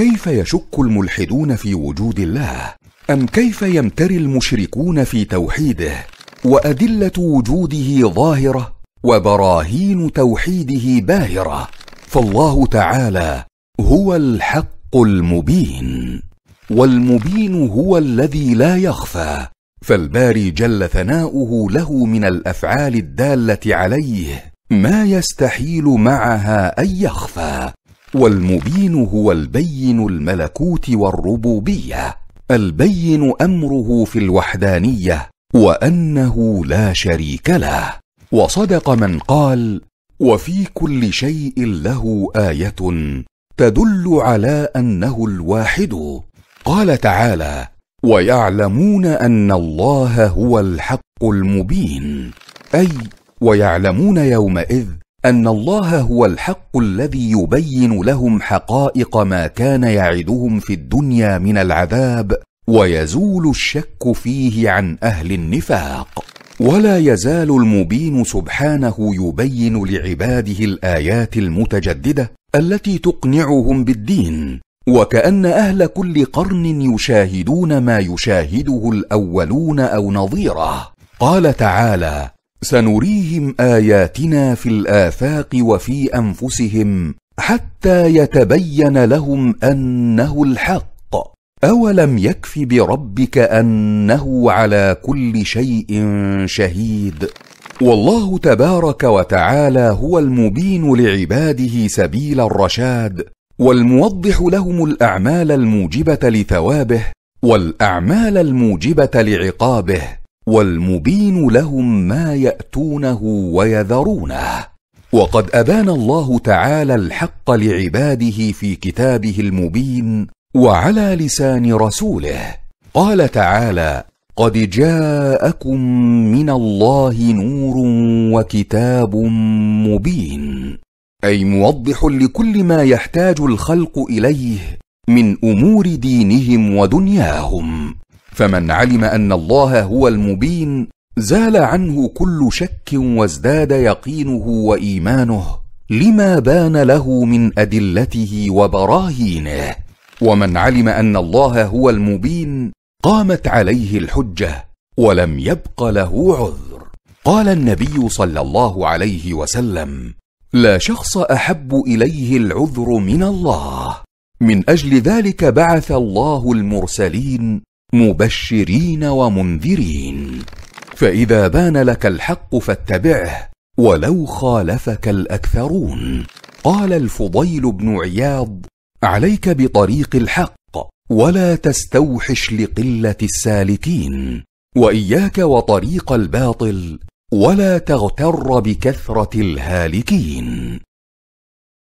كيف يشك الملحدون في وجود الله ام كيف يمتري المشركون في توحيده وادله وجوده ظاهره وبراهين توحيده باهره فالله تعالى هو الحق المبين والمبين هو الذي لا يخفى فالباري جل ثناؤه له من الافعال الداله عليه ما يستحيل معها ان يخفى والمبين هو البين الملكوت والربوبيه البين امره في الوحدانيه وانه لا شريك له وصدق من قال وفي كل شيء له ايه تدل على انه الواحد قال تعالى ويعلمون ان الله هو الحق المبين اي ويعلمون يومئذ ان الله هو الحق الذي يبين لهم حقائق ما كان يعدهم في الدنيا من العذاب ويزول الشك فيه عن اهل النفاق ولا يزال المبين سبحانه يبين لعباده الايات المتجدده التي تقنعهم بالدين وكان اهل كل قرن يشاهدون ما يشاهده الاولون او نظيره قال تعالى سنريهم اياتنا في الافاق وفي انفسهم حتى يتبين لهم انه الحق اولم يكف بربك انه على كل شيء شهيد والله تبارك وتعالى هو المبين لعباده سبيل الرشاد والموضح لهم الاعمال الموجبه لثوابه والاعمال الموجبه لعقابه والمبين لهم ما ياتونه ويذرونه وقد ابان الله تعالى الحق لعباده في كتابه المبين وعلى لسان رسوله قال تعالى قد جاءكم من الله نور وكتاب مبين اي موضح لكل ما يحتاج الخلق اليه من امور دينهم ودنياهم فمن علم ان الله هو المبين زال عنه كل شك وازداد يقينه وايمانه لما بان له من ادلته وبراهينه ومن علم ان الله هو المبين قامت عليه الحجه ولم يبق له عذر قال النبي صلى الله عليه وسلم لا شخص احب اليه العذر من الله من اجل ذلك بعث الله المرسلين مبشرين ومنذرين فاذا بان لك الحق فاتبعه ولو خالفك الاكثرون قال الفضيل بن عياض عليك بطريق الحق ولا تستوحش لقله السالكين واياك وطريق الباطل ولا تغتر بكثره الهالكين